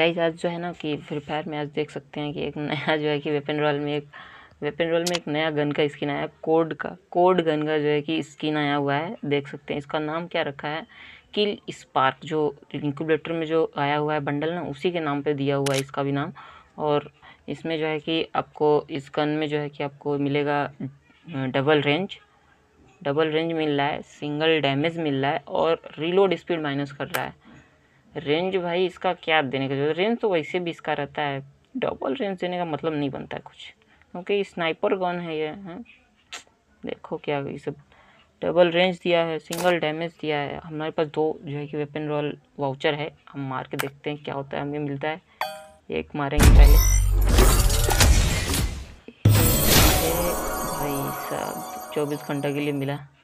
Guys आज जो है ना कि फ्री फायर में आज देख सकते हैं कि एक नया जो है कि वेपन रॉयल में एक वेपन रॉयल में एक नया गन का स्किन आया कोड का कोड गन का जो है कि स्किन आया हुआ है देख सकते हैं इसका नाम क्या रखा है किल स्पार्क जो इंक्यूबेटर में जो आया हुआ है बंडल ना उसी के नाम पर दिया हुआ है इसका भी नाम और इसमें जो है कि आपको इस गन में जो है कि आपको मिलेगा डबल रेंज डबल रेंज मिल रहा है सिंगल डैमेज मिल रहा है और रीलोड स्पीड माइनस कर रहा है रेंज भाई इसका क्या देने का जरूरत रेंज तो वैसे भी इसका रहता है डबल रेंज देने का मतलब नहीं बनता है कुछ क्योंकि स्नाइपर गन है ये है? देखो क्या ये सब डबल रेंज दिया है सिंगल डैमेज दिया है हमारे पास दो जो है कि वेपन रॉयल वाउचर है हम मार के देखते हैं क्या होता है हमें मिलता है एक मारेंगे पहले भाई साहब चौबीस घंटा के लिए मिला